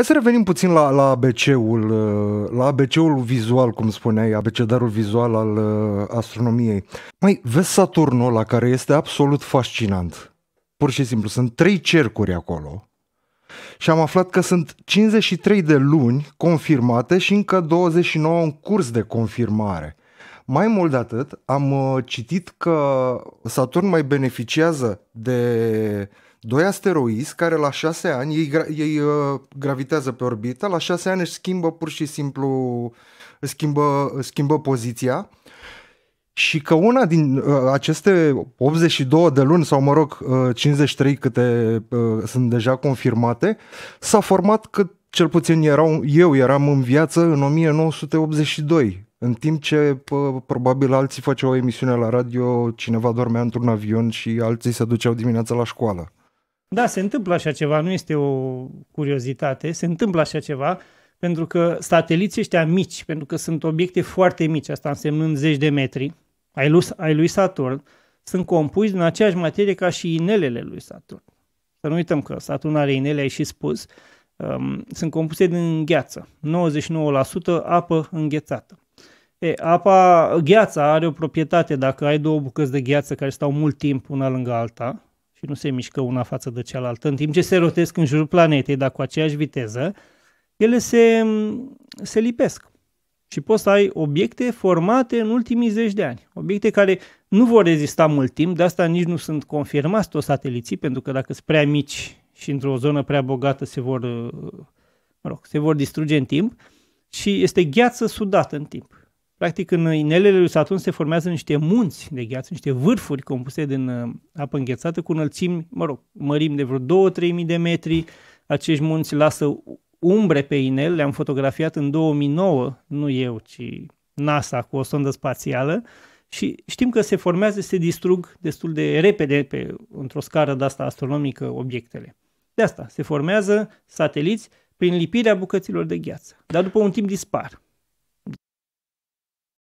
Hai să revenim puțin la, la ABC-ul, uh, la ABC-ul vizual, cum spuneai, abecedarul vizual al uh, astronomiei. Mai vezi Saturnul ăla care este absolut fascinant. Pur și simplu, sunt trei cercuri acolo și am aflat că sunt 53 de luni confirmate și încă 29 în curs de confirmare. Mai mult de atât, am uh, citit că Saturn mai beneficiază de doi asteroizi care la șase ani, ei, gra- ei uh, gravitează pe orbită, la șase ani își schimbă pur și simplu, schimbă, schimbă poziția și că una din uh, aceste 82 de luni, sau mă rog, uh, 53 câte uh, sunt deja confirmate, s-a format cât cel puțin erau, eu eram în viață în 1982, în timp ce pă, probabil alții făceau o emisiune la radio, cineva dormea într-un avion și alții se duceau dimineața la școală. Da, se întâmplă așa ceva, nu este o curiozitate, se întâmplă așa ceva pentru că sateliții ăștia mici, pentru că sunt obiecte foarte mici, asta însemnând zeci de metri, ai lui, ai lui Saturn, sunt compuși din aceeași materie ca și inelele lui Saturn. Să nu uităm că Saturn are inele, ai și spus, um, sunt compuse din gheață, 99% apă înghețată. E, apa, gheața are o proprietate, dacă ai două bucăți de gheață care stau mult timp una lângă alta, și nu se mișcă una față de cealaltă, în timp ce se rotesc în jurul planetei, dar cu aceeași viteză, ele se, se lipesc. Și poți să ai obiecte formate în ultimii zeci de ani. Obiecte care nu vor rezista mult timp, de asta nici nu sunt confirmați toți sateliții, pentru că dacă sunt prea mici și într-o zonă prea bogată se vor, mă rog, se vor distruge în timp și este gheață sudată în timp. Practic, în inelele lui Saturn se formează niște munți de gheață, niște vârfuri compuse din uh, apă înghețată cu înălțimi, mă rog, mărim de vreo 2-3 mii de metri. Acești munți lasă umbre pe inel, le-am fotografiat în 2009, nu eu, ci NASA cu o sondă spațială și știm că se formează, se distrug destul de repede pe, într-o scară de asta astronomică obiectele. De asta se formează sateliți prin lipirea bucăților de gheață, dar după un timp dispar.